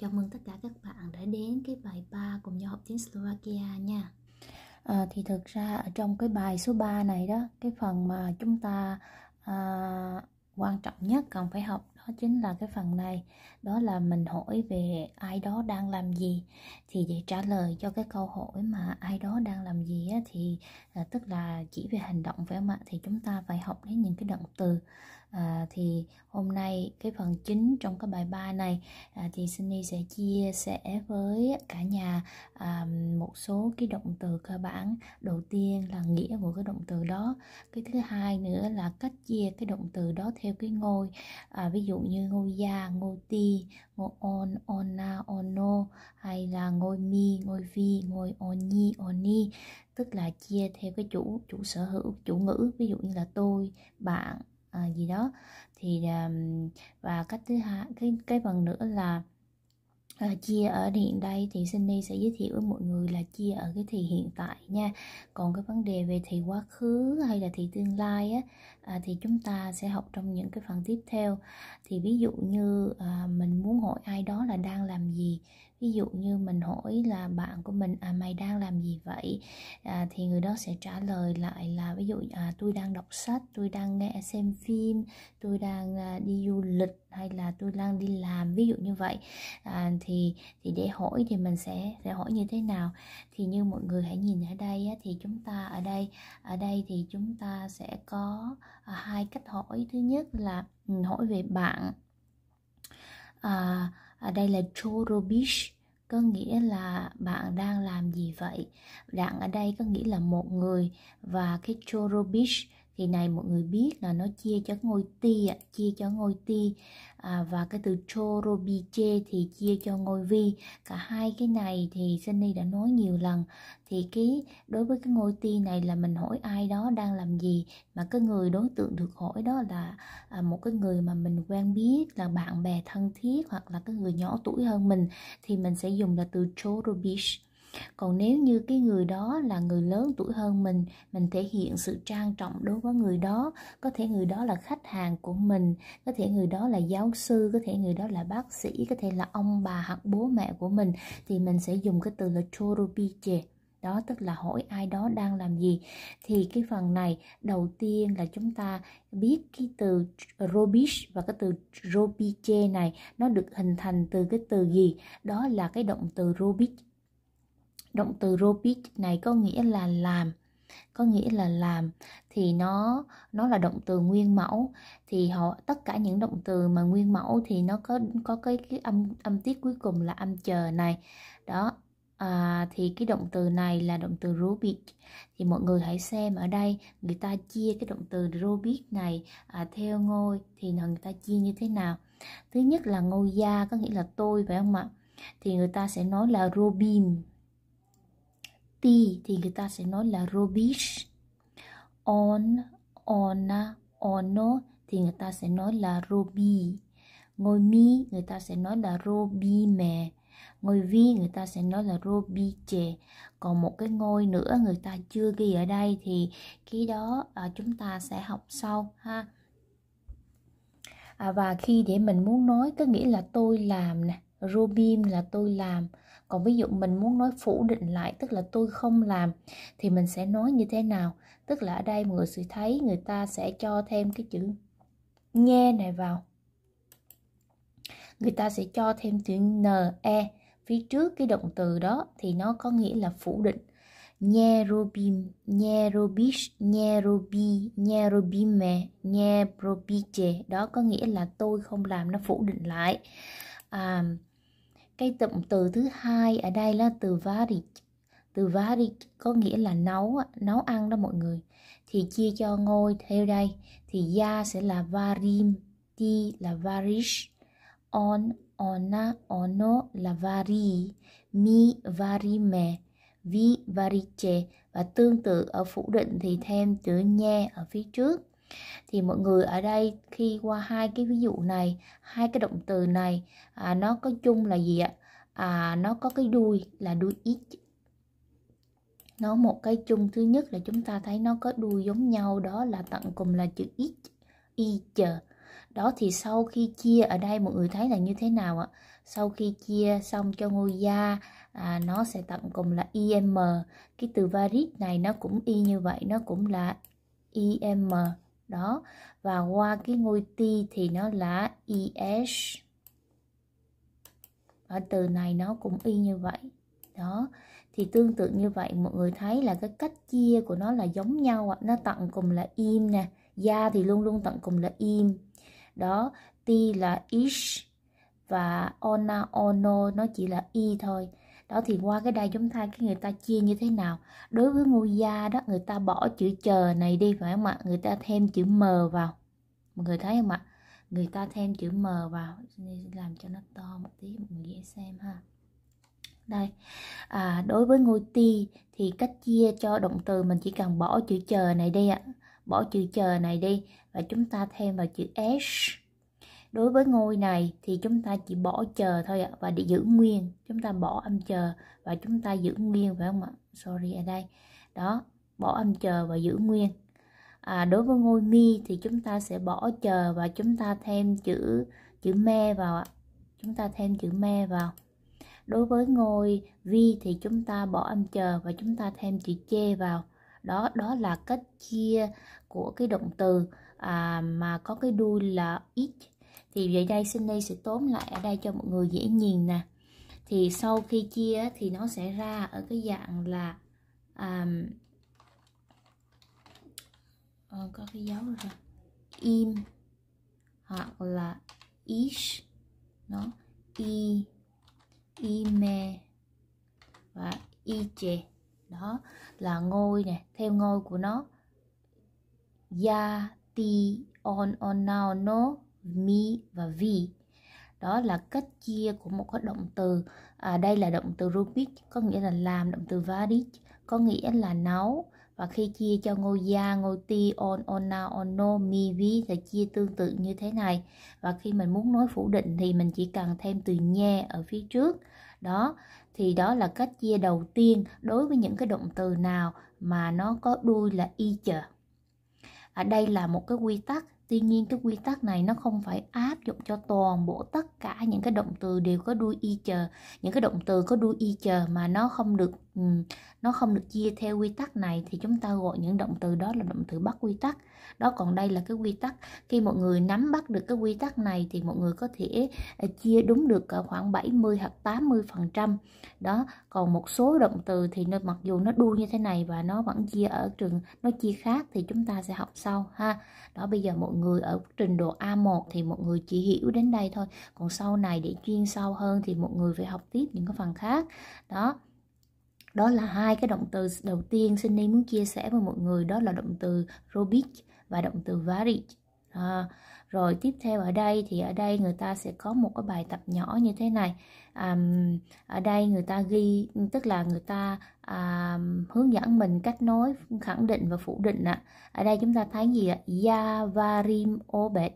Chào mừng tất cả các bạn đã đến cái bài 3 cùng nhau học tiếng Slovakia nha. À, thì thực ra ở trong cái bài số 3 này đó, cái phần mà chúng ta à, quan trọng nhất cần phải học đó chính là cái phần này. Đó là mình hỏi về ai đó đang làm gì thì để trả lời cho cái câu hỏi mà ai đó đang làm gì á, thì à, tức là chỉ về hành động phải không ạ? Thì chúng ta phải học đến những cái động từ à, thì hôm nay cái phần chính trong cái bài ba này à, thì Sunny sẽ chia sẻ với cả nhà à, một số cái động từ cơ bản đầu tiên là nghĩa của cái động từ đó cái thứ hai nữa là cách chia cái động từ đó theo cái ngôi à, ví dụ như ngôi gia ngôi ti ngôi on ona ono hay là ngôi mi ngôi vi ngôi oni oni tức là chia theo cái chủ chủ sở hữu chủ ngữ ví dụ như là tôi bạn à, gì đó thì à, và cách thứ hai cái cái phần nữa là À, chia ở hiện đây thì Cindy sẽ giới thiệu với mọi người là chia ở cái thì hiện tại nha còn cái vấn đề về thì quá khứ hay là thì tương lai á à, thì chúng ta sẽ học trong những cái phần tiếp theo thì ví dụ như à, mình muốn hỏi ai đó là đang làm gì ví dụ như mình hỏi là bạn của mình à mày đang làm gì vậy à, thì người đó sẽ trả lời lại là ví dụ à, tôi đang đọc sách tôi đang nghe xem phim tôi đang à, đi du lịch hay là tôi đang đi làm ví dụ như vậy à, thì thì để hỏi thì mình sẽ sẽ hỏi như thế nào thì như mọi người hãy nhìn ở đây á, thì chúng ta ở đây ở đây thì chúng ta sẽ có à, hai cách hỏi thứ nhất là ừ, hỏi về bạn à, ở đây là chorobish có nghĩa là bạn đang làm gì vậy bạn ở đây có nghĩa là một người và cái chorobish thì này mọi người biết là nó chia cho ngôi ti à, chia cho ngôi ti à, và cái từ chorobiche thì chia cho ngôi vi cả hai cái này thì Sunny đã nói nhiều lần thì cái đối với cái ngôi ti này là mình hỏi ai đó đang làm gì mà cái người đối tượng được hỏi đó là à, một cái người mà mình quen biết là bạn bè thân thiết hoặc là cái người nhỏ tuổi hơn mình thì mình sẽ dùng là từ chorobiche còn nếu như cái người đó là người lớn tuổi hơn mình mình thể hiện sự trang trọng đối với người đó có thể người đó là khách hàng của mình có thể người đó là giáo sư có thể người đó là bác sĩ có thể là ông bà hoặc bố mẹ của mình thì mình sẽ dùng cái từ là chorobiche đó tức là hỏi ai đó đang làm gì thì cái phần này đầu tiên là chúng ta biết cái từ robish và cái từ robiche này nó được hình thành từ cái từ gì đó là cái động từ robish động từ robit này có nghĩa là làm có nghĩa là làm thì nó nó là động từ nguyên mẫu thì họ tất cả những động từ mà nguyên mẫu thì nó có có cái cái âm âm tiết cuối cùng là âm chờ này đó à, thì cái động từ này là động từ rubik thì mọi người hãy xem ở đây người ta chia cái động từ rubik này à, theo ngôi thì người ta chia như thế nào thứ nhất là ngôi gia có nghĩa là tôi phải không ạ thì người ta sẽ nói là robin ti thì người ta sẽ nói là rubbish on ona ono thì người ta sẽ nói là ruby ngôi mi người ta sẽ nói là ruby mè ngôi vi người ta sẽ nói là ruby chè còn một cái ngôi nữa người ta chưa ghi ở đây thì cái đó à, chúng ta sẽ học sau ha à, và khi để mình muốn nói có nghĩa là tôi làm nè rubim là tôi làm còn ví dụ mình muốn nói phủ định lại tức là tôi không làm thì mình sẽ nói như thế nào tức là ở đây mọi người sẽ thấy người ta sẽ cho thêm cái chữ nghe này vào người ta sẽ cho thêm chữ ne phía trước cái động từ đó thì nó có nghĩa là phủ định Nierobim, Nierobish, Nierobi, Nierobime, Nierobite Đó có nghĩa là tôi không làm, nó phủ định lại à, cái cụm từ thứ hai ở đây là từ varich từ varich có nghĩa là nấu nấu ăn đó mọi người thì chia cho ngôi theo đây thì ya sẽ là varim ti là varish on ona ono là vari mi varime vi variche và tương tự ở phủ định thì thêm chữ nhe ở phía trước thì mọi người ở đây khi qua hai cái ví dụ này hai cái động từ này à, nó có chung là gì ạ à, nó có cái đuôi là đuôi ít nó một cái chung thứ nhất là chúng ta thấy nó có đuôi giống nhau đó là tận cùng là chữ ít y chờ đó thì sau khi chia ở đây mọi người thấy là như thế nào ạ sau khi chia xong cho ngôi gia à, nó sẽ tận cùng là im cái từ varit này nó cũng y như vậy nó cũng là im đó và qua cái ngôi ti thì nó là es ở từ này nó cũng y như vậy đó thì tương tự như vậy mọi người thấy là cái cách chia của nó là giống nhau ạ nó tận cùng là im nè da thì luôn luôn tận cùng là im đó ti là ish và ona ono nó chỉ là y thôi đó thì qua cái đây chúng ta cái người ta chia như thế nào đối với ngôi gia đó người ta bỏ chữ chờ này đi phải không ạ người ta thêm chữ m vào mọi người thấy không ạ người ta thêm chữ m vào làm cho nó to một tí mọi người dễ xem ha đây à, đối với ngôi ti thì cách chia cho động từ mình chỉ cần bỏ chữ chờ này đi ạ bỏ chữ chờ này đi và chúng ta thêm vào chữ s đối với ngôi này thì chúng ta chỉ bỏ chờ thôi ạ và để giữ nguyên chúng ta bỏ âm chờ và chúng ta giữ nguyên phải không ạ sorry ở đây đó bỏ âm chờ và giữ nguyên à, đối với ngôi mi thì chúng ta sẽ bỏ chờ và chúng ta thêm chữ chữ me vào ạ chúng ta thêm chữ me vào đối với ngôi vi thì chúng ta bỏ âm chờ và chúng ta thêm chữ chê vào đó đó là cách chia của cái động từ à, mà có cái đuôi là ít thì về đây Sunny sẽ tóm lại ở đây cho mọi người dễ nhìn nè thì sau khi chia thì nó sẽ ra ở cái dạng là um, có cái dấu rồi im hoặc là ish nó i ime và iche đó là ngôi nè theo ngôi của nó ya ti on on now no me và vi đó là cách chia của một cái động từ à, đây là động từ rubik có nghĩa là làm động từ varic có nghĩa là nấu và khi chia cho ngôi gia ngôi ti on ona ono mi vi thì chia tương tự như thế này và khi mình muốn nói phủ định thì mình chỉ cần thêm từ nhe ở phía trước đó thì đó là cách chia đầu tiên đối với những cái động từ nào mà nó có đuôi là y chờ ở à, đây là một cái quy tắc Tuy nhiên cái quy tắc này nó không phải áp dụng cho toàn bộ tất cả những cái động từ đều có đuôi y chờ, những cái động từ có đuôi y chờ mà nó không được Ừ, nó không được chia theo quy tắc này thì chúng ta gọi những động từ đó là động từ bắt quy tắc đó còn đây là cái quy tắc khi một người nắm bắt được cái quy tắc này thì mọi người có thể ờ, chia đúng được ờ, khoảng 70 hoặc 80 phần trăm đó còn một số động từ thì nó mặc dù nó đu như thế này và nó vẫn chia ở trường nó chia khác thì chúng ta sẽ học sau ha đó bây giờ mọi người ở trình độ A1 thì mọi người chỉ hiểu đến đây thôi còn sau này để chuyên sâu hơn thì mọi người phải học tiếp những cái phần khác đó đó là hai cái động từ đầu tiên Sunny muốn chia sẻ với mọi người đó là động từ robic và động từ varied à, rồi tiếp theo ở đây thì ở đây người ta sẽ có một cái bài tập nhỏ như thế này à, ở đây người ta ghi tức là người ta à, hướng dẫn mình cách nói khẳng định và phủ định ạ à. ở đây chúng ta thấy gì ạ à? yavarim obet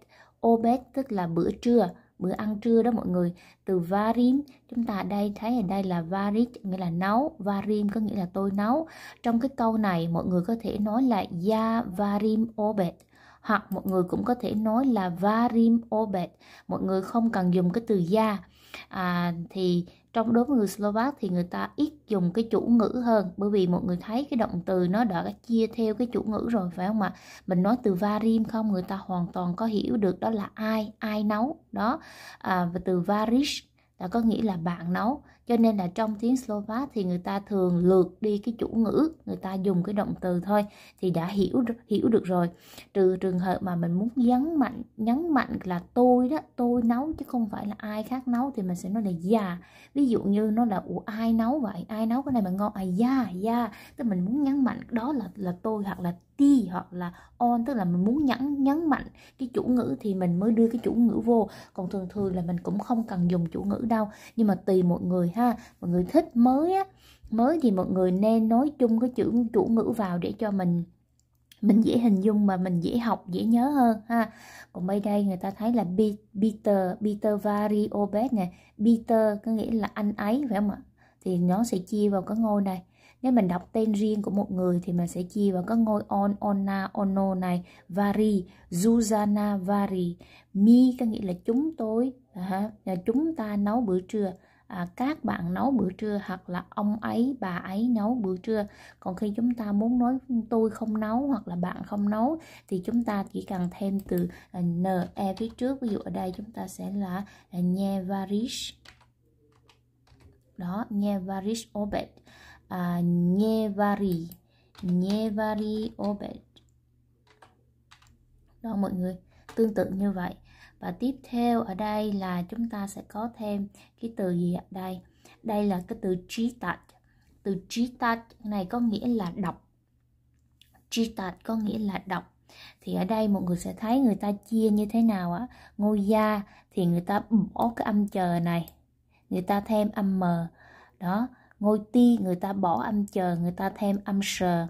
obet tức là bữa trưa bữa ăn trưa đó mọi người từ varim chúng ta ở đây thấy ở đây là varit nghĩa là nấu varim có nghĩa là tôi nấu trong cái câu này mọi người có thể nói là ya varim obet hoặc mọi người cũng có thể nói là varim obet mọi người không cần dùng cái từ ya à, thì trong đối với người Slovak thì người ta ít dùng cái chủ ngữ hơn bởi vì mọi người thấy cái động từ nó đã chia theo cái chủ ngữ rồi phải không ạ mình nói từ varim không người ta hoàn toàn có hiểu được đó là ai ai nấu đó à, và từ varish đã có nghĩa là bạn nấu cho nên là trong tiếng Slovak thì người ta thường lược đi cái chủ ngữ người ta dùng cái động từ thôi thì đã hiểu hiểu được rồi trừ trường hợp mà mình muốn nhấn mạnh nhấn mạnh là tôi đó tôi nấu chứ không phải là ai khác nấu thì mình sẽ nói là già dạ". ví dụ như nó là ủa ai nấu vậy ai nấu cái này mà ngon à da dạ, yeah, da dạ". yeah. tức mình muốn nhấn mạnh đó là là tôi hoặc là ti hoặc là on tức là mình muốn nhấn nhấn mạnh cái chủ ngữ thì mình mới đưa cái chủ ngữ vô còn thường thường là mình cũng không cần dùng chủ ngữ đâu nhưng mà tùy mọi người ha ha mọi người thích mới á mới thì mọi người nên nói chung cái chữ chủ ngữ vào để cho mình mình dễ hình dung mà mình dễ học dễ nhớ hơn ha còn bây đây người ta thấy là Peter Peter Variobet nè Peter có nghĩa là anh ấy phải không ạ thì nó sẽ chia vào cái ngôi này nếu mình đọc tên riêng của một người thì mình sẽ chia vào các ngôi on ona ono này vari zuzana vari mi có nghĩa là chúng tôi là chúng ta nấu bữa trưa à, các bạn nấu bữa trưa hoặc là ông ấy bà ấy nấu bữa trưa còn khi chúng ta muốn nói tôi không nấu hoặc là bạn không nấu thì chúng ta chỉ cần thêm từ à, ne phía trước ví dụ ở đây chúng ta sẽ là à, nhe varish đó nevarish obed à, nevari vari obed đó mọi người tương tự như vậy và tiếp theo ở đây là chúng ta sẽ có thêm cái từ gì ở đây đây là cái từ trí tật từ trí tật này có nghĩa là đọc trí tật có nghĩa là đọc thì ở đây mọi người sẽ thấy người ta chia như thế nào á ngôi gia thì người ta bỏ cái âm chờ này người ta thêm âm m đó ngôi ti người ta bỏ âm chờ người ta thêm âm sờ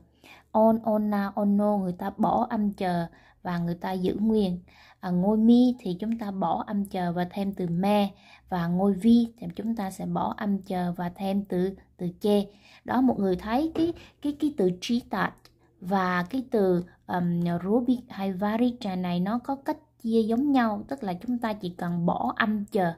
on ona ono người ta bỏ âm chờ và người ta giữ nguyên à, ngôi mi thì chúng ta bỏ âm chờ và thêm từ me và ngôi vi thì chúng ta sẽ bỏ âm chờ và thêm từ từ che đó một người thấy cái cái cái từ trí tạt và cái từ um, rubi hay varicha này nó có cách chia giống nhau tức là chúng ta chỉ cần bỏ âm chờ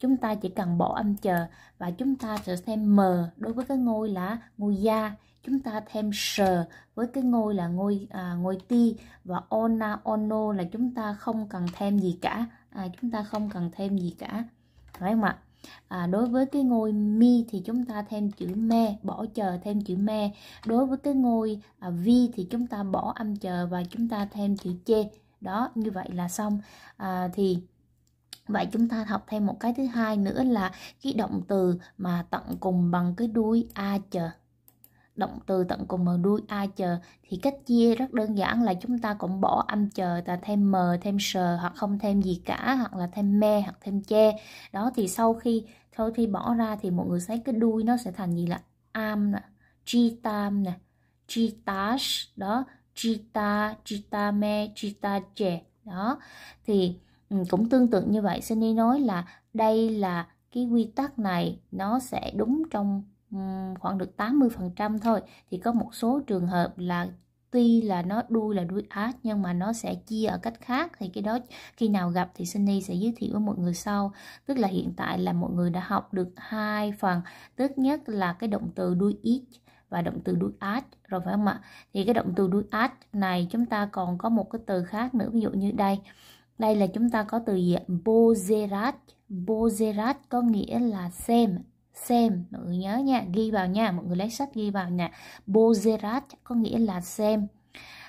chúng ta chỉ cần bỏ âm chờ và chúng ta sẽ thêm m đối với cái ngôi là ngôi gia chúng ta thêm sờ với cái ngôi là ngôi à, ngôi ti và ona ono là chúng ta không cần thêm gì cả à, chúng ta không cần thêm gì cả phải không ạ à, đối với cái ngôi mi thì chúng ta thêm chữ me bỏ chờ thêm chữ me đối với cái ngôi à, vi thì chúng ta bỏ âm chờ và chúng ta thêm chữ che đó như vậy là xong à, thì Vậy chúng ta học thêm một cái thứ hai nữa là cái động từ mà tận cùng bằng cái đuôi a chờ động từ tận cùng vào đuôi a chờ thì cách chia rất đơn giản là chúng ta cũng bỏ âm chờ ta thêm m thêm sờ hoặc không thêm gì cả hoặc là thêm me hoặc thêm che đó thì sau khi sau khi bỏ ra thì mọi người thấy cái đuôi nó sẽ thành gì là am nè chitam nè chitash đó chita chitame chita che đó thì ừ, cũng tương tự như vậy Sunny nói là đây là cái quy tắc này nó sẽ đúng trong Ừ, khoảng được 80% thôi thì có một số trường hợp là tuy là nó đuôi là đuôi át nhưng mà nó sẽ chia ở cách khác thì cái đó khi nào gặp thì Sunny sẽ giới thiệu với mọi người sau tức là hiện tại là mọi người đã học được hai phần tức nhất là cái động từ đuôi ít và động từ đuôi át rồi phải không ạ thì cái động từ đuôi át này chúng ta còn có một cái từ khác nữa ví dụ như đây đây là chúng ta có từ gì bozerat bozerat có nghĩa là xem xem mọi người nhớ nha ghi vào nha mọi người lấy sách ghi vào nha bozerat có nghĩa là xem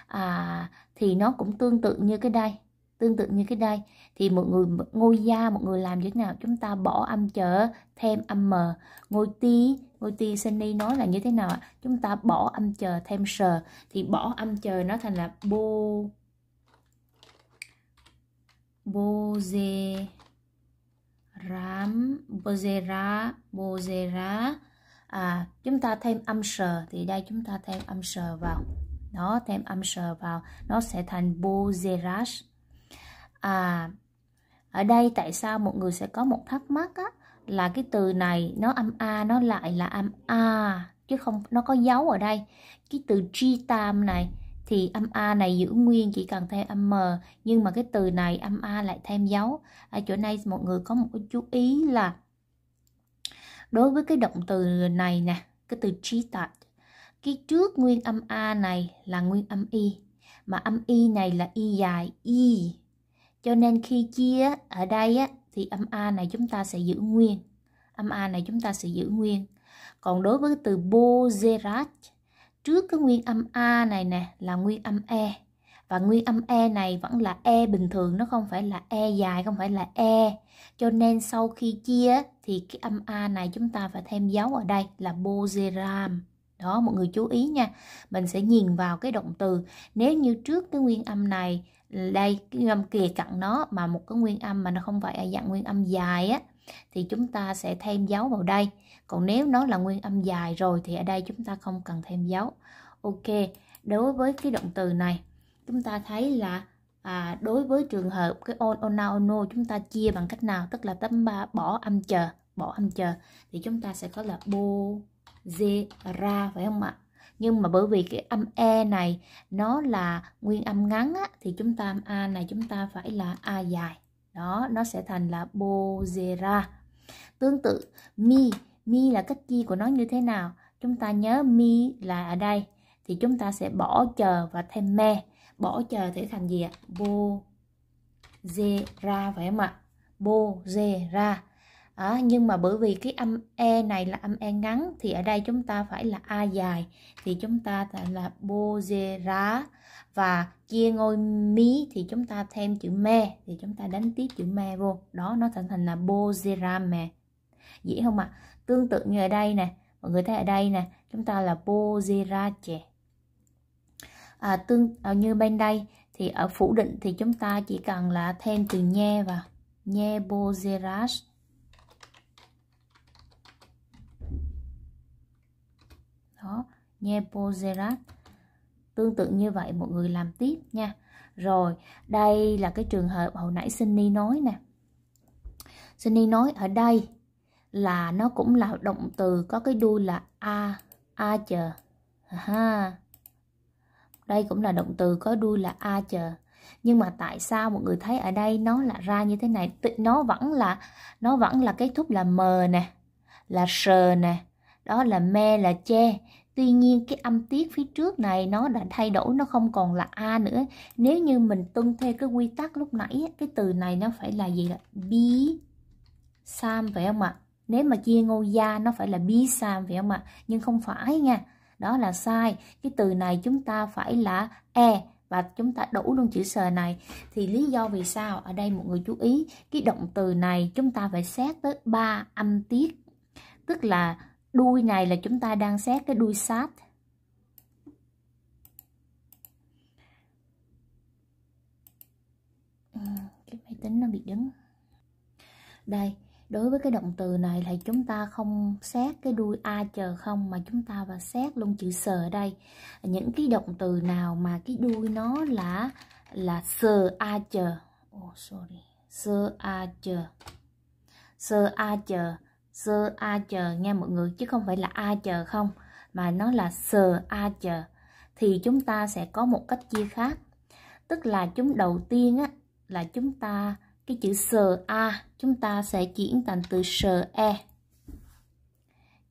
à, thì nó cũng tương tự như cái đây tương tự như cái đây thì mọi người ngôi da mọi người làm như thế nào chúng ta bỏ âm chờ thêm âm m ngôi tí ngôi tí sunny nói là như thế nào chúng ta bỏ âm chờ thêm sờ thì bỏ âm chờ nó thành là bo bo ram bozera bozera à, chúng ta thêm âm sờ thì đây chúng ta thêm âm sờ vào nó thêm âm sờ vào nó sẽ thành bozeras à ở đây tại sao một người sẽ có một thắc mắc á, là cái từ này nó âm a nó lại là âm a chứ không nó có dấu ở đây cái từ chi tam này thì âm A này giữ nguyên chỉ cần thêm âm M nhưng mà cái từ này âm A lại thêm dấu ở chỗ này mọi người có một cái chú ý là đối với cái động từ này nè cái từ cheated cái trước nguyên âm A này là nguyên âm Y mà âm Y này là Y dài Y cho nên khi chia ở đây á, thì âm A này chúng ta sẽ giữ nguyên âm A này chúng ta sẽ giữ nguyên còn đối với từ Bozerat trước cái nguyên âm a này nè là nguyên âm e và nguyên âm e này vẫn là e bình thường nó không phải là e dài không phải là e cho nên sau khi chia thì cái âm a này chúng ta phải thêm dấu ở đây là bozeram đó mọi người chú ý nha mình sẽ nhìn vào cái động từ nếu như trước cái nguyên âm này đây cái nguyên âm kìa cận nó mà một cái nguyên âm mà nó không phải ở dạng nguyên âm dài á thì chúng ta sẽ thêm dấu vào đây còn nếu nó là nguyên âm dài rồi thì ở đây chúng ta không cần thêm dấu ok đối với cái động từ này chúng ta thấy là à, đối với trường hợp cái on ona ono chúng ta chia bằng cách nào tức là tấm ba bỏ âm chờ bỏ âm chờ thì chúng ta sẽ có là bo ze ra phải không ạ nhưng mà bởi vì cái âm e này nó là nguyên âm ngắn á, thì chúng ta âm a này chúng ta phải là a dài đó nó sẽ thành là bo bozera tương tự mi mi là cách chia của nó như thế nào chúng ta nhớ mi là ở đây thì chúng ta sẽ bỏ chờ và thêm me bỏ chờ thể thành gì ạ bo dê ra phải không ạ bo dê ra à, nhưng mà bởi vì cái âm e này là âm e ngắn thì ở đây chúng ta phải là a dài thì chúng ta phải là bo dê ra và chia ngôi mí thì chúng ta thêm chữ me thì chúng ta đánh tiếp chữ me vô đó nó thành thành là bo dê ra me dễ không ạ à? tương tự như ở đây nè mọi người thấy ở đây nè chúng ta là bozerace à, tương à, như bên đây thì ở phủ định thì chúng ta chỉ cần là thêm từ nhe và nhe bozerace đó nhe bozerace tương tự như vậy mọi người làm tiếp nha rồi đây là cái trường hợp hồi nãy Sunny nói nè Sunny nói ở đây là nó cũng là động từ có cái đuôi là a a chờ ha đây cũng là động từ có đuôi là a chờ nhưng mà tại sao mọi người thấy ở đây nó là ra như thế này nó vẫn là nó vẫn là kết thúc là mờ nè là sờ nè đó là me là che tuy nhiên cái âm tiết phía trước này nó đã thay đổi nó không còn là a nữa nếu như mình tuân theo cái quy tắc lúc nãy cái từ này nó phải là gì là be sam phải không ạ nếu mà chia ngôi gia nó phải là bi sam phải không ạ nhưng không phải nha đó là sai cái từ này chúng ta phải là e và chúng ta đủ luôn chữ sờ này thì lý do vì sao ở đây một người chú ý cái động từ này chúng ta phải xét tới ba âm tiết tức là đuôi này là chúng ta đang xét cái đuôi sát ừ, cái máy tính nó bị đứng đây đối với cái động từ này là chúng ta không xét cái đuôi a chờ không mà chúng ta và xét luôn chữ sờ ở đây những cái động từ nào mà cái đuôi nó là là sờ a chờ oh sorry sờ a chờ sờ a chờ sờ a chờ nghe mọi người chứ không phải là a chờ không mà nó là sờ a chờ thì chúng ta sẽ có một cách chia khác tức là chúng đầu tiên á là chúng ta cái chữ sờ a chúng ta sẽ chuyển thành từ sờ e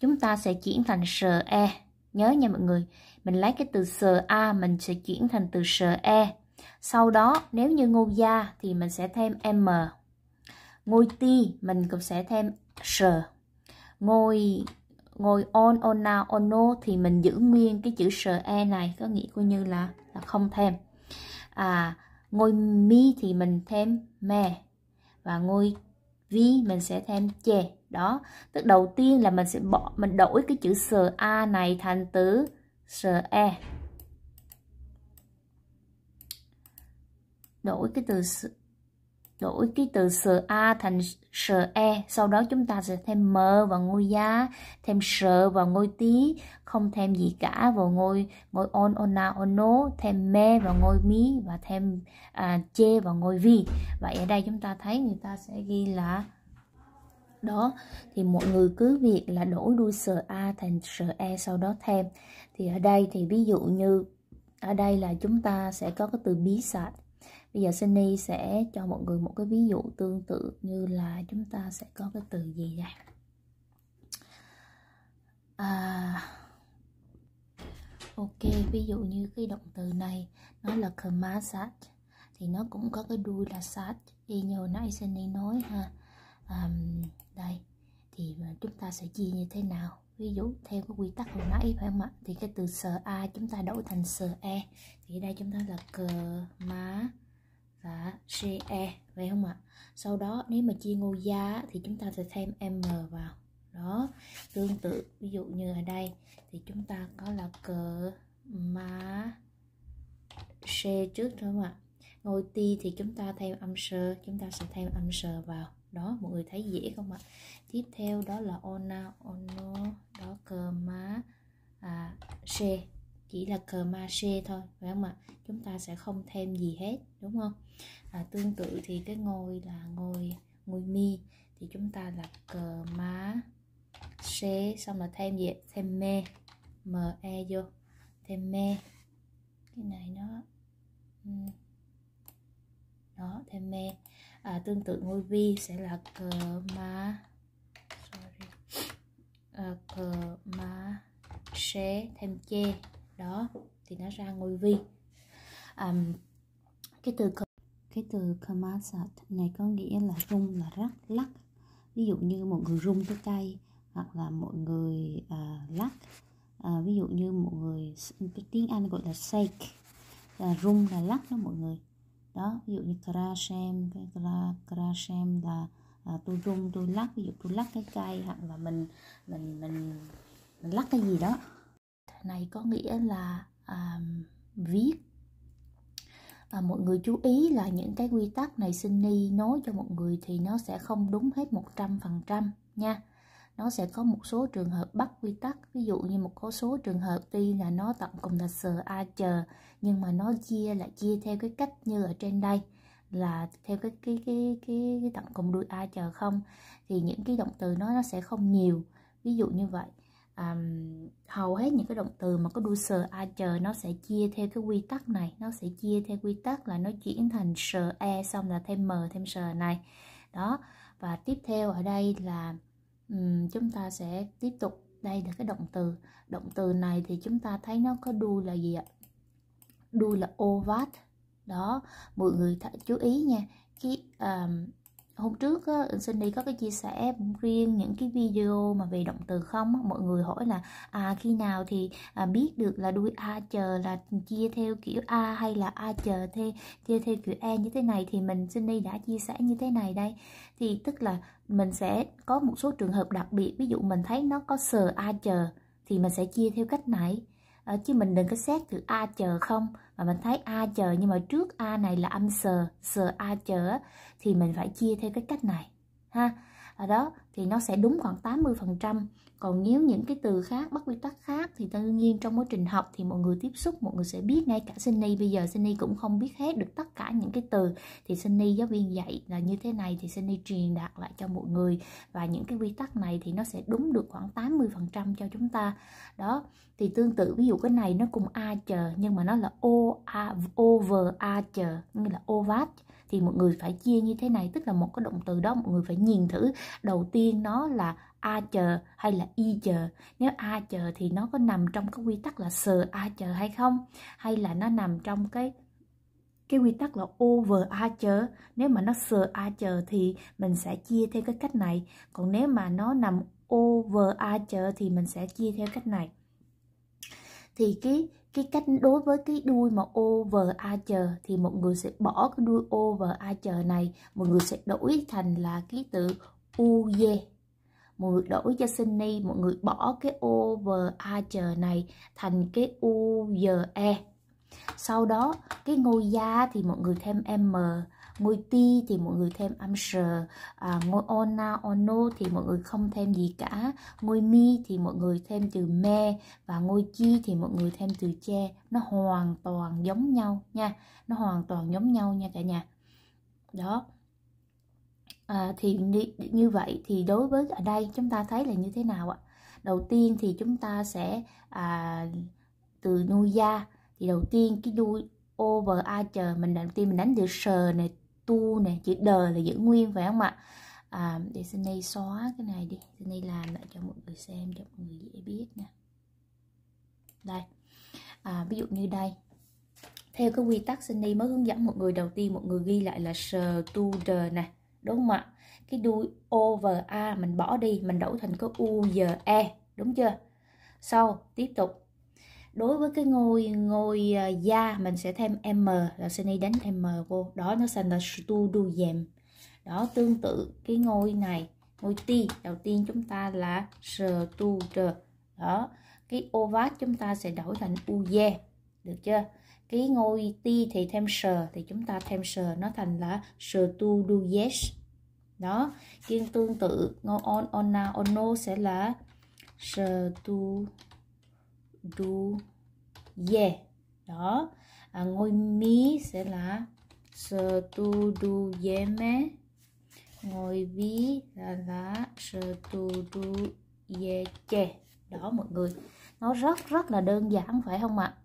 chúng ta sẽ chuyển thành sờ e nhớ nha mọi người mình lấy cái từ sờ a mình sẽ chuyển thành từ sờ e sau đó nếu như ngôi gia thì mình sẽ thêm m ngôi ti mình cũng sẽ thêm sờ ngôi ngôi on ona ono thì mình giữ nguyên cái chữ e này có nghĩa coi như là là không thêm à ngôi mi thì mình thêm me và ngôi vi mình sẽ thêm chè đó tức đầu tiên là mình sẽ bỏ mình đổi cái chữ sờ a này thành từ sờ e đổi cái từ đổi cái từ sờ a thành sờ e sau đó chúng ta sẽ thêm m vào ngôi giá thêm sờ vào ngôi tí không thêm gì cả vào ngôi ngôi on ona ono thêm me vào ngôi mí và thêm à, chê vào ngôi vi vậy ở đây chúng ta thấy người ta sẽ ghi là đó thì mọi người cứ việc là đổi đuôi sờ a thành sờ e sau đó thêm thì ở đây thì ví dụ như ở đây là chúng ta sẽ có cái từ bí sạch bây giờ Sunny sẽ cho mọi người một cái ví dụ tương tự như là chúng ta sẽ có cái từ gì đây à, ok ví dụ như cái động từ này nó là massage thì nó cũng có cái đuôi là sat y như hồi nãy Sunny nói ha um, đây thì chúng ta sẽ chia như thế nào ví dụ theo cái quy tắc hồi nãy phải không ạ thì cái từ sa chúng ta đổi thành se thì đây chúng ta là cờ và dạ, CE vậy không ạ? Sau đó nếu mà chia ngôi giá thì chúng ta sẽ thêm M vào. Đó, tương tự ví dụ như ở đây thì chúng ta có là cờ má C trước thôi không ạ? Ngôi ti thì chúng ta thêm âm sơ, chúng ta sẽ thêm âm sơ vào. Đó, mọi người thấy dễ không ạ? Tiếp theo đó là ona, ono, đó cờ má à, C. Chỉ là cờ ma C thôi, phải không ạ? Chúng ta sẽ không thêm gì hết đúng không à, tương tự thì cái ngôi là ngôi ngôi mi thì chúng ta là cờ má xế xong là thêm gì thêm me m e vô thêm me cái này nó đó thêm me à, tương tự ngôi vi sẽ là cờ má sorry à, cờ má xế thêm che đó thì nó ra ngôi vi um, à, cái từ cái từ kamasat này có nghĩa là rung là rắc lắc ví dụ như một người rung cái cây hoặc là mọi người à, lắc à, ví dụ như một người cái tiếng anh gọi là shake là rung là lắc đó mọi người đó ví dụ như krashem krashem là à, tôi rung tôi lắc ví dụ tôi lắc cái cây hoặc là mình mình mình, mình lắc cái gì đó này có nghĩa là à, viết và mọi người chú ý là những cái quy tắc này sinh Sunny nói cho mọi người thì nó sẽ không đúng hết 100% nha nó sẽ có một số trường hợp bắt quy tắc ví dụ như một có số trường hợp tuy là nó tận cùng là sờ a chờ nhưng mà nó chia là chia theo cái cách như ở trên đây là theo cái cái cái cái, cái tổng cộng đuôi a chờ không thì những cái động từ nó nó sẽ không nhiều ví dụ như vậy um, hầu hết những cái động từ mà có đuôi sờ a chờ nó sẽ chia theo cái quy tắc này nó sẽ chia theo quy tắc là nó chuyển thành sờ e xong là thêm m thêm sờ này đó và tiếp theo ở đây là um, chúng ta sẽ tiếp tục đây là cái động từ động từ này thì chúng ta thấy nó có đuôi là gì ạ đuôi ovat đó mọi người chú ý nha cái um, hôm trước á, Cindy có cái chia sẻ riêng những cái video mà về động từ không mọi người hỏi là à khi nào thì à, biết được là đuôi a chờ là chia theo kiểu a hay là a chờ theo chia theo kiểu e như thế này thì mình Cindy đã chia sẻ như thế này đây thì tức là mình sẽ có một số trường hợp đặc biệt ví dụ mình thấy nó có sờ a chờ thì mình sẽ chia theo cách này à, chứ mình đừng có xét từ a chờ không mà mình thấy a chờ nhưng mà trước a này là âm sờ sờ a chờ thì mình phải chia theo cái cách này ha ở đó thì nó sẽ đúng khoảng 80 phần trăm còn nếu những cái từ khác bất quy tắc khác thì đương nhiên trong quá trình học thì mọi người tiếp xúc mọi người sẽ biết ngay cả sinh bây giờ sinh cũng không biết hết được tất cả những cái từ thì sinh giáo viên dạy là như thế này thì sinh truyền đạt lại cho mọi người và những cái quy tắc này thì nó sẽ đúng được khoảng 80 phần trăm cho chúng ta đó thì tương tự ví dụ cái này nó cùng a chờ nhưng mà nó là o a over a chờ như ovat thì mọi người phải chia như thế này tức là một cái động từ đó mọi người phải nhìn thử đầu tiên nó là a chờ hay là y chờ nếu a chờ thì nó có nằm trong cái quy tắc là sờ a chờ hay không hay là nó nằm trong cái cái quy tắc là over a chờ nếu mà nó sờ a chờ thì mình sẽ chia theo cái cách này còn nếu mà nó nằm over a chờ thì mình sẽ chia theo cách này thì cái cái cách đối với cái đuôi mà over archer thì mọi người sẽ bỏ cái đuôi over archer này mọi người sẽ đổi thành là ký tự u uje mọi người đổi cho Sunny mọi người bỏ cái over archer này thành cái u e sau đó cái ngôi da thì mọi người thêm m ngôi ti thì mọi người thêm âm sờ à, ngôi ona ono thì mọi người không thêm gì cả ngôi mi thì mọi người thêm từ me và ngôi chi thì mọi người thêm từ che nó hoàn toàn giống nhau nha nó hoàn toàn giống nhau nha cả nhà đó à, thì như, vậy thì đối với ở đây chúng ta thấy là như thế nào ạ đầu tiên thì chúng ta sẽ à, từ nuôi da thì đầu tiên cái đuôi over a chờ mình đầu tiên mình đánh từ sờ này tu nè chữ đời là giữ nguyên phải không ạ à, để xin xóa cái này đi xin làm lại cho mọi người xem cho mọi người dễ biết nè đây à, ví dụ như đây theo cái quy tắc xin mới hướng dẫn mọi người đầu tiên mọi người ghi lại là sờ tu đờ nè đúng không ạ cái đuôi o v a mình bỏ đi mình đổi thành cái u giờ e đúng chưa sau tiếp tục đối với cái ngôi ngôi uh, da mình sẽ thêm m là Sunny đánh m vô đó nó thành là studiem đó tương tự cái ngôi này ngôi ti đầu tiên chúng ta là stud đó cái cáiovat chúng ta sẽ đổi thành uje được chưa cái ngôi ti thì thêm sờ thì chúng ta thêm sờ nó thành là studuyes đó kiên tương tự ngôi on ona ono sẽ là studuyes du ye đó à, ngôi mi sẽ là sơ tu du ye me ngôi vi là là sơ tu du ye che đó mọi người nó rất rất là đơn giản phải không ạ à?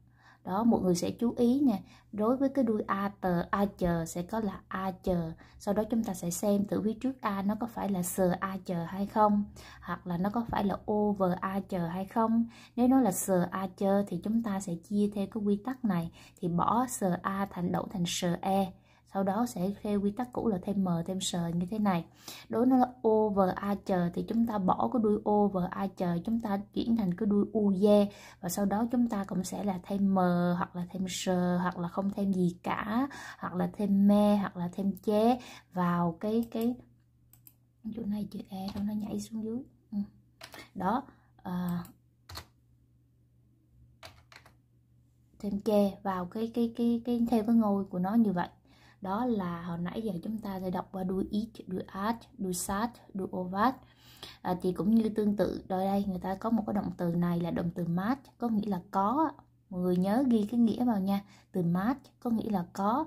đó mọi người sẽ chú ý nè đối với cái đuôi a tờ a chờ sẽ có là a chờ sau đó chúng ta sẽ xem từ phía trước a nó có phải là sờ a chờ hay không hoặc là nó có phải là over a chờ hay không nếu nó là sờ a chờ thì chúng ta sẽ chia theo cái quy tắc này thì bỏ sờ a thành đậu thành sờ e sau đó sẽ theo quy tắc cũ là thêm m thêm s như thế này đối nó là o v a chờ thì chúng ta bỏ cái đuôi o v a chờ chúng ta chuyển thành cái đuôi u d và sau đó chúng ta cũng sẽ là thêm m hoặc là thêm s hoặc là không thêm gì cả hoặc là thêm me hoặc là thêm chế vào cái cái chỗ này chữ e đâu nó nhảy xuống dưới ừ. đó à, thêm che vào cái cái cái cái theo cái ngôi của nó như vậy đó là hồi nãy giờ chúng ta đã đọc qua đuôi it, đuôi at, đuôi sat, đuôi ovat à, thì cũng như tương tự rồi đây người ta có một cái động từ này là động từ match có nghĩa là có mọi người nhớ ghi cái nghĩa vào nha từ match có nghĩa là có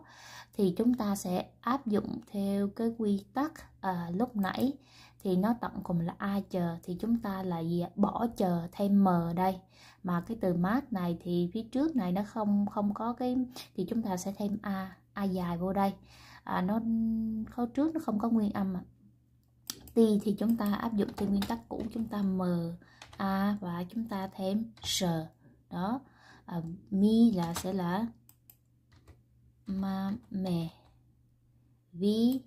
thì chúng ta sẽ áp dụng theo cái quy tắc à, lúc nãy thì nó tận cùng là a chờ thì chúng ta là gì bỏ chờ thêm m đây mà cái từ mát này thì phía trước này nó không không có cái thì chúng ta sẽ thêm a a dài vô đây à, nó khấu trước nó không có nguyên âm à. Ti thì chúng ta áp dụng theo nguyên tắc cũ chúng ta m a và chúng ta thêm s đó à, mi là sẽ là ma mè vi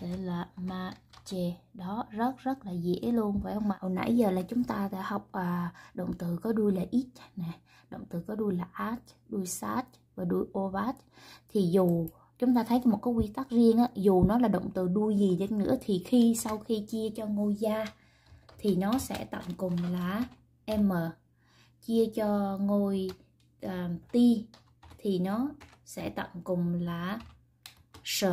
sẽ là ma chè đó rất rất là dễ luôn phải không ạ hồi nãy giờ là chúng ta đã học à, động từ có đuôi là ít nè động từ có đuôi là at đuôi sát và đuôi ovat thì dù chúng ta thấy một cái quy tắc riêng á, dù nó là động từ đuôi gì đi nữa thì khi sau khi chia cho ngôi gia thì nó sẽ tổng cùng là m chia cho ngôi uh, ti thì nó sẽ tổng cùng là s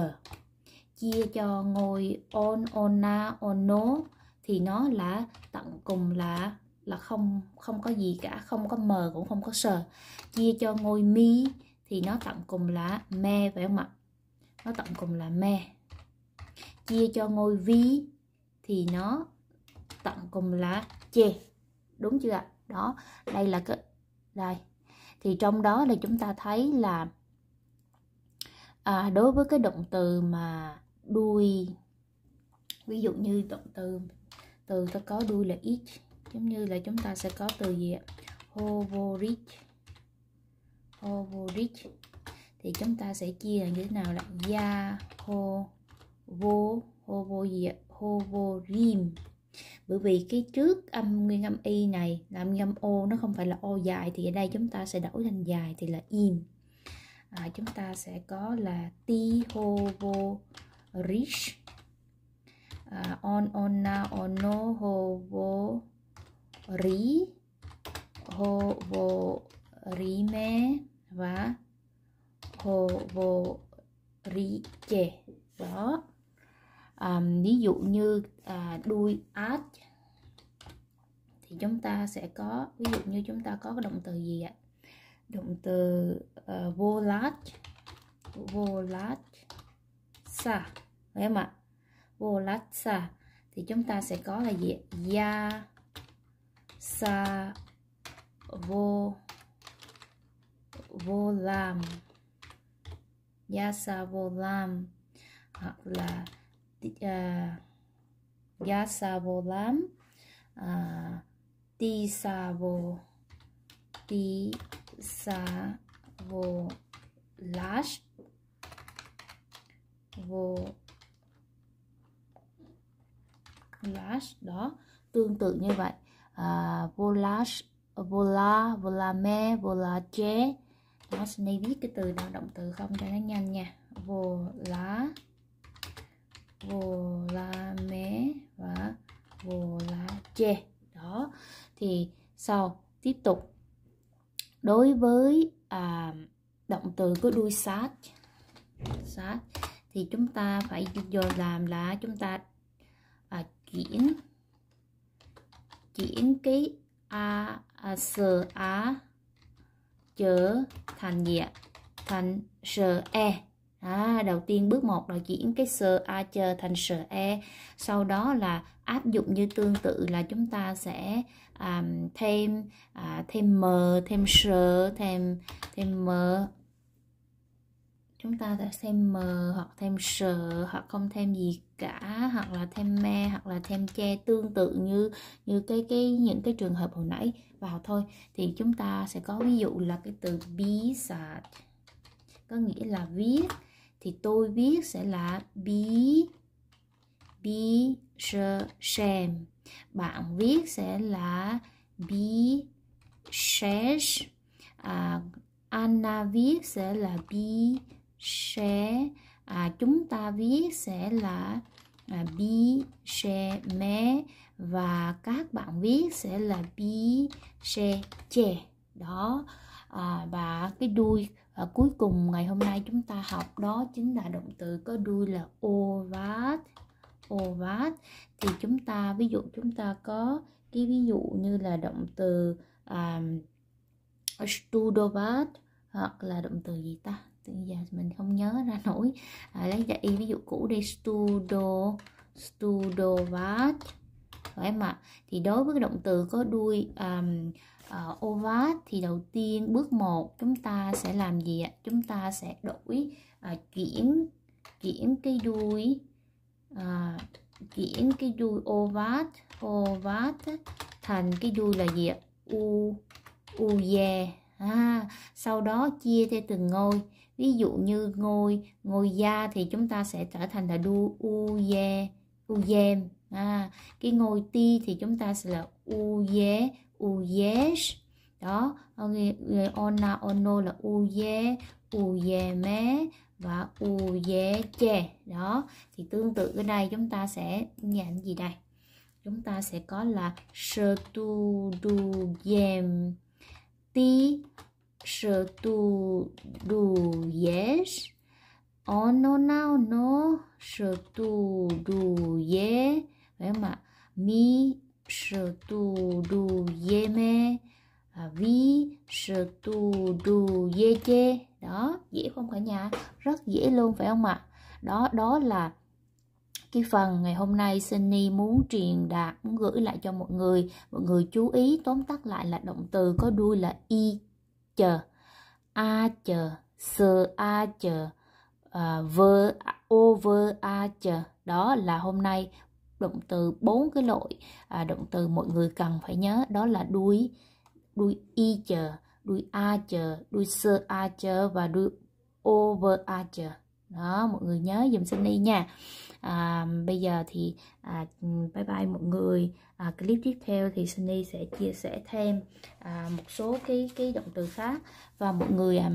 chia cho ngôi on ona ono thì nó là tận cùng là là không không có gì cả không có m cũng không có s chia cho ngôi mi thì nó tận cùng là me phải không ạ nó tận cùng là me chia cho ngôi vi thì nó tận cùng là che đúng chưa ạ đó đây là cái đây thì trong đó là chúng ta thấy là à, đối với cái động từ mà đuôi ví dụ như động từ từ ta có đuôi là it giống như là chúng ta sẽ có từ gì ạ hovorich ovoric thì chúng ta sẽ chia là như thế nào là ya ho vô ho vô gì ạ ho vô rim bởi vì cái trước âm nguyên âm y này là âm âm o nó không phải là o dài thì ở đây chúng ta sẽ đổi thành dài thì là im à, chúng ta sẽ có là ti ho vô rich à, on ona ono ho vô rí ho vô rime và hovorike đó um, ví dụ như uh, đuôi art thì chúng ta sẽ có ví dụ như chúng ta có cái động từ gì ạ động từ uh, ờ, volat volat sa phải không ạ volat sa thì chúng ta sẽ có là gì ya sa vô vô sa vô volam hoặc là uh, yasa ti uh, vô, ti sa vô lash vô lash đó tương tự như vậy vô à, vô vô lash, la, à, volash vola volame volache nó sẽ biết cái từ nào động từ không cho nó nhanh nha vô lá vô la mé và vô la che đó thì sau tiếp tục đối với à, động từ có đuôi sát sát thì chúng ta phải giờ làm là chúng ta à, chuyển chuyển cái a, a s a chữ thành gì ạ thành sờ e à, đầu tiên bước 1 là chuyển cái sơ a chờ thành sờ e sau đó là áp dụng như tương tự là chúng ta sẽ um, thêm uh, thêm m thêm sờ thêm thêm m chúng ta đã thêm m hoặc thêm s hoặc không thêm gì cả hoặc là thêm me hoặc là thêm che tương tự như như cái cái những cái trường hợp hồi nãy vào thôi thì chúng ta sẽ có ví dụ là cái từ beside có nghĩa là viết thì tôi viết sẽ là bí bí sơ xem bạn viết sẽ là bí shesh à, Anna viết sẽ là bí sẽ à, chúng ta viết sẽ là à, bi she me và các bạn viết sẽ là bi she che đó à, và cái đuôi à, cuối cùng ngày hôm nay chúng ta học đó chính là động từ có đuôi là ovat ovat thì chúng ta ví dụ chúng ta có cái ví dụ như là động từ um, studovat hoặc là động từ gì ta từ giờ mình không nhớ ra nổi à, lấy ra y ví dụ cũ đi studo studo studovat phải mà thì đối với cái động từ có đuôi um, uh, ovat thì đầu tiên bước 1 chúng ta sẽ làm gì ạ chúng ta sẽ đổi uh, chuyển chuyển cái đuôi uh, chuyển cái đuôi ovat ovat thành cái đuôi là gì ạ u u dè à, sau đó chia theo từng ngôi ví dụ như ngôi ngôi da thì chúng ta sẽ trở thành là du u ye u yem à, cái ngôi ti thì chúng ta sẽ là u ye u yesh đó người ona ono là u ye u ye mé và u ye che đó thì tương tự cái này chúng ta sẽ nhận gì đây chúng ta sẽ có là sơ tu du yem ti estuduyes o no nao no estuduye phải không ạ mi estuduyeme vi estuduyete đó dễ không cả nhà rất dễ luôn phải không ạ đó đó là cái phần ngày hôm nay Sunny muốn truyền đạt muốn gửi lại cho mọi người mọi người chú ý tóm tắt lại là động từ có đuôi là y chờ a chờ sơ a chờ à, vơ o vơ a chờ đó là hôm nay động từ bốn cái loại à, động từ mọi người cần phải nhớ đó là đuôi đuôi i chờ đuôi a chờ đuôi sơ a chờ và đuôi o over a chờ đó mọi người nhớ dùm sunny nha à, bây giờ thì à, bye bye mọi người à, clip tiếp theo thì Sunny sẽ chia sẻ thêm à, một số cái cái động từ khác và mọi người à,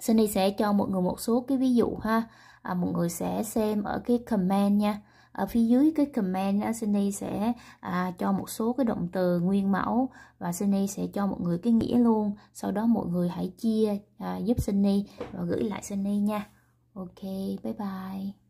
Sunny sẽ cho mọi người một số cái ví dụ ha à, mọi người sẽ xem ở cái comment nha ở phía dưới cái comment đó, Sunny sẽ à, cho một số cái động từ nguyên mẫu và Sunny sẽ cho mọi người cái nghĩa luôn sau đó mọi người hãy chia à, giúp Sunny và gửi lại Sunny nha Okay, bye bye.